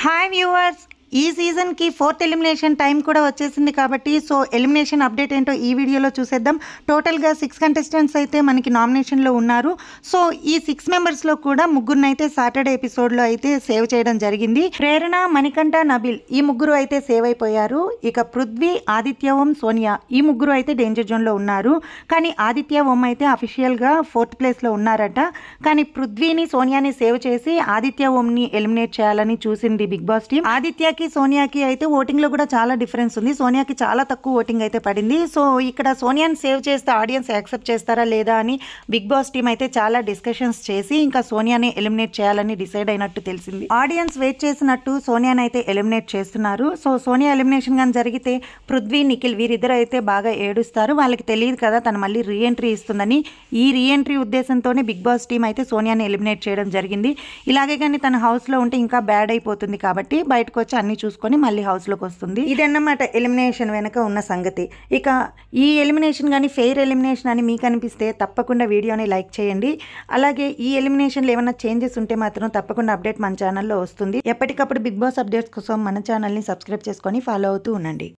Hi viewers, ఈ సీజన్కి fourth elimination time కూడా వచ్చేసింది కాబట్టి సో ఎలిమినేషన్ అప్డేట్ ఏంటో ఈ వీడియోలో చూసేద్దాం టోటల్గా సిక్స్ కంటెస్టెంట్స్ అయితే మనకి నామినేషన్లో ఉన్నారు సో ఈ సిక్స్ మెంబర్స్లో కూడా ముగ్గురిని అయితే సాటర్డే ఎపిసోడ్లో అయితే సేవ్ చేయడం జరిగింది ప్రేరణ మణికంఠ నబిల్ ఈ ముగ్గురు అయితే సేవ్ అయిపోయారు ఇక పృథ్వీ ఆదిత్య ఓం సోనియా ఈ ముగ్గురు అయితే డేంజర్ జోన్లో ఉన్నారు కానీ ఆదిత్య ఓం అయితే అఫీషియల్గా ఫోర్త్ ప్లేస్లో ఉన్నారట కానీ పృథ్వీని సోనియాని సేవ్ చేసి ఆదిత్య ఓంని ఎలిమినేట్ చేయాలని చూసింది బిగ్ బాస్ టీం ఆదిత్య ప్రియాంకకి సోనియాకి అయితే ఓటింగ్లో కూడా చాలా డిఫరెన్స్ ఉంది సోనియాకి చాలా తక్కువ ఓటింగ్ అయితే పడింది సో ఇక్కడ సోనియాని సేవ్ చేస్తే ఆడియన్స్ యాక్సెప్ట్ చేస్తారా లేదా అని బిగ్ బాస్ టీం అయితే చాలా డిస్కషన్స్ చేసి ఇంకా సోనియాని ఎలిమినేట్ చేయాలని డిసైడ్ అయినట్టు తెలిసింది ఆడియన్స్ వెయిట్ చేసినట్టు సోనియాని అయితే ఎలిమినేట్ చేస్తున్నారు సో సోనియా ఎలిమినేషన్ కానీ జరిగితే పృథ్వీ నిఖిల్ వీరిద్దరు అయితే బాగా ఏడుస్తారు వాళ్ళకి తెలియదు కదా తను మళ్ళీ రీఎంట్రీ ఇస్తుందని ఈ రీఎంట్రీ ఉద్దేశంతోనే బిగ్ బాస్ టీం అయితే సోనియాని ఎలిమినేట్ చేయడం జరిగింది ఇలాగే కానీ తన హౌస్లో ఉంటే ఇంకా బ్యాడ్ అయిపోతుంది కాబట్టి బయటకు వచ్చి అన్ని చూసుకొని మళ్ళీ హౌస్లోకి వస్తుంది ఇదన్నమాట ఎలిమినేషన్ వెనక ఉన్న సంగతి ఇక ఈ ఎలిమినేషన్ కానీ ఫెయిర్ ఎలిమినేషన్ అని మీకు అనిపిస్తే తప్పకుండా వీడియోని లైక్ చేయండి అలాగే ఈ ఎలిమినేషన్లో ఏమైనా చేంజెస్ ఉంటే మాత్రం తప్పకుండా అప్డేట్ మన ఛానల్లో వస్తుంది ఎప్పటికప్పుడు బిగ్ బాస్ అప్డేట్స్ కోసం మన ఛానల్ని సబ్స్క్రైబ్ చేసుకొని ఫాలో అవుతూ ఉండండి